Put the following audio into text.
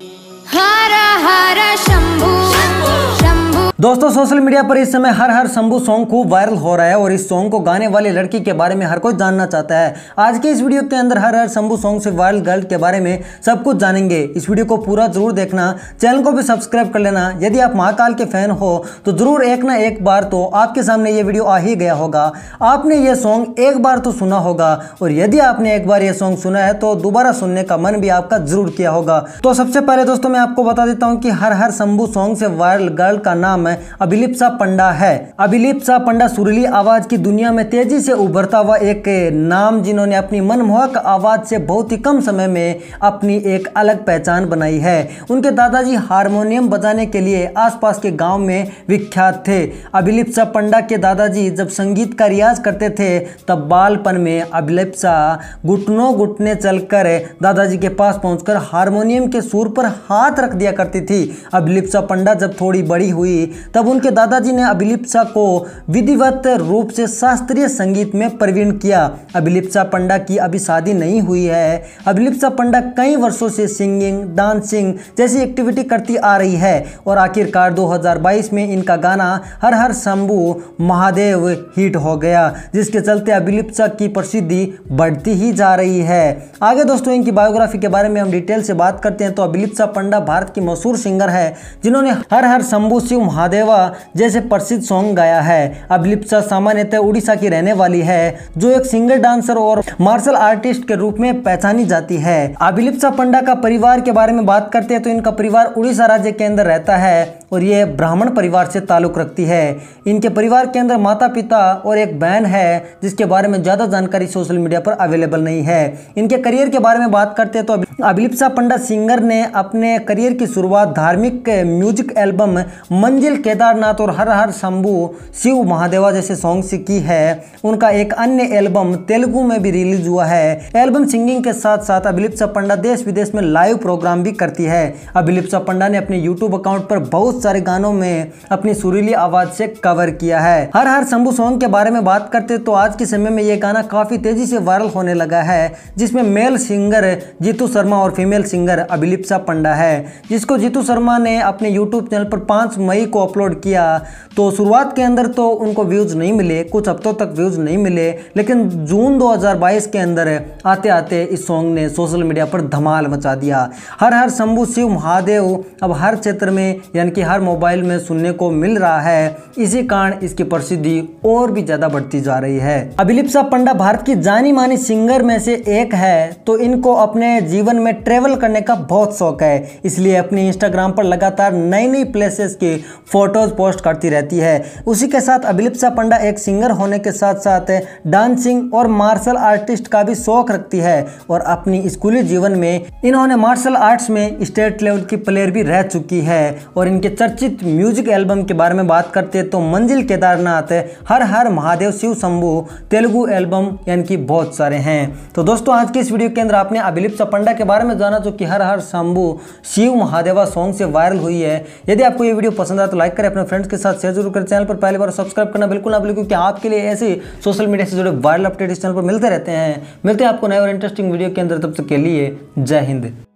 Thank you. दोस्तों social media पर इस समय हर हर शंभू सॉन्ग खूब वायरल हो रहा है और इस सॉन्ग को गाने वाली लड़की के बारे में हर कोई जानना चाहता है आज के इस वीडियो के अंदर हर हर शंभू सॉन्ग से वायरल गर्ल के बारे में सब कुछ जानेंगे इस वीडियो को पूरा जरूर देखना चैनल को भी सब्सक्राइब कर लेना यदि आप महाकाल के फैन हो तो जरूर एक ना एक बार तो आपके सामने ये वीडियो आ ही गया होगा आपने ये सॉन्ग एक बार तो सुना होगा और यदि आपने एक बार ये सॉन्ग सुना है तो दोबारा सुनने का मन भी आपका जरूर किया होगा तो सबसे पहले दोस्तों मैं आपको बता देता हूँ कि हर हर शंभू सॉन्ग से वायरल गर्ल का नाम है अभिलिप्सा पंडा है अभिलिप्सा पंडा सुरली आवाज की दुनिया में तेजी से उभरता हुआ एक नाम जिन्होंने अपनी मनमोहक आवाज से बहुत ही कम समय में अपनी एक अलग पहचान बनाई है उनके दादाजी हारमोनियम बजाने के लिए आसपास के गांव में विख्यात थे अभिलिप्सा पंडा के दादाजी जब संगीत का रियाज करते थे तब बालपन में अभिलिप्सा घुटनों घुटने चलकर दादाजी के पास पहुंचकर हारमोनियम के सुर पर हाथ रख दिया करती थी अभिलिप्सा पंडा जब थोड़ी बड़ी हुई तब उनके दादाजी ने अभिलिप्सा को विधिवत रूप से शास्त्रीय संगीत में प्रवीण किया अभिलिप्सा पंडा की अभी शादी नहीं हुई है अभिलिप्सा पंडा कई वर्षों से सिंगिंग डांसिंग जैसी एक्टिविटी करती आ रही है और आखिरकार 2022 में इनका गाना हर हर शंभू महादेव हिट हो गया जिसके चलते अभिलिप्सा की प्रसिद्धि बढ़ती ही जा रही है आगे दोस्तों इनकी बायोग्राफी के बारे में हम डिटेल से बात करते हैं तो अभिलिप्सा पंडा भारत की मशहूर सिंगर है जिन्होंने हर हर शंभू शिव महादेव महादेव जैसे प्रसिद्ध सॉन्ग गाया है अब लिप्सा सामान्यतः उड़ीसा की रहने वाली है जो एक सिंगर डांसर और मार्शल आर्टिस्ट के रूप में पहचानी जाती है अभिलिप्सा पंडा का परिवार के बारे में बात करते हैं तो इनका परिवार उड़ीसा राज्य के अंदर रहता है और ये ब्राह्मण परिवार से ताल्लुक़ रखती है इनके परिवार के अंदर माता पिता और एक बहन है जिसके बारे में ज़्यादा जानकारी सोशल मीडिया पर अवेलेबल नहीं है इनके करियर के बारे में बात करते हैं तो अभिलिप्सा पंडा सिंगर ने अपने करियर की शुरुआत धार्मिक म्यूजिक एल्बम मंजिल केदारनाथ और हर हर शंभू शिव महादेवा जैसे सॉन्ग्स की है उनका एक अन्य एल्बम तेलुगु में भी रिलीज हुआ है एल्बम सिंगिंग के साथ साथ अभिलिप्सा पंडा देश विदेश में लाइव प्रोग्राम भी करती है अभिलिप्सा पंडा ने अपने यूट्यूब अकाउंट पर बहुत सारे गानों में अपनी सुरीली आवाज से कवर किया है हर हर शंभू सॉन्ग के बारे में बात करते तो आज के समय में ये गाना काफी तेजी से वायरल होने लगा है जिसमें मेल सिंगर जीतू शर्मा और फीमेल सिंगर अभिलिप्सा पंडा है जिसको जीतू शर्मा ने अपने यूट्यूब चैनल पर पांच मई को अपलोड किया तो शुरुआत के अंदर तो उनको व्यूज़ नहीं मिले कुछ हफ्तों तक व्यूज़ नहीं मिले लेकिन जून 2022 के अंदर आते आते इस सॉन्ग ने सोशल मीडिया पर धमाल मचा दिया हर हर शंभु शिव महादेव अब हर क्षेत्र में यानी कि हर मोबाइल में सुनने को मिल रहा है इसी कारण इसकी प्रसिद्धि और भी ज़्यादा बढ़ती जा रही है अभिलिप्सा पंडा भारत की जानी मानी सिंगर में से एक है तो इनको अपने जीवन में ट्रेवल करने का बहुत शौक है इसलिए अपने इंस्टाग्राम पर लगातार नई नई प्लेसेस की फ़ोटोज़ पोस्ट करती रहती है उसी के साथ अभिलिप्सा पंडा एक सिंगर होने के साथ साथ डांसिंग और मार्शल आर्टिस्ट का भी शौक रखती है और अपनी स्कूली जीवन में इन्होंने मार्शल आर्ट्स में स्टेट लेवल की प्लेयर भी रह चुकी है और इनके चर्चित म्यूजिक एल्बम के बारे में बात करते तो मंजिल केदारनाथ हर हर महादेव शिव शंभू तेलुगु एल्बम यानी कि बहुत सारे हैं तो दोस्तों आज के इस वीडियो के अंदर आपने अभिलिप्सा पंडा के बारे में जाना जो कि हर हर शंभू शिव महादेवा सॉन्ग से वायरल हुई है यदि आपको ये वीडियो पसंद आए तो लाइक लाइक करें अपने फ्रेंड्स के साथ शेयर जरूर करें चैनल पर पहली बार सब्सक्राइब करना बिल्कुल ना भूलें क्योंकि आपके लिए ऐसे सोशल मीडिया से जुड़े वायरल अपडेट इस चैनल पर मिलते रहते हैं मिलते हैं आपको नए और इंटरेस्टिंग वीडियो के अंदर तब तक के लिए जय हिंद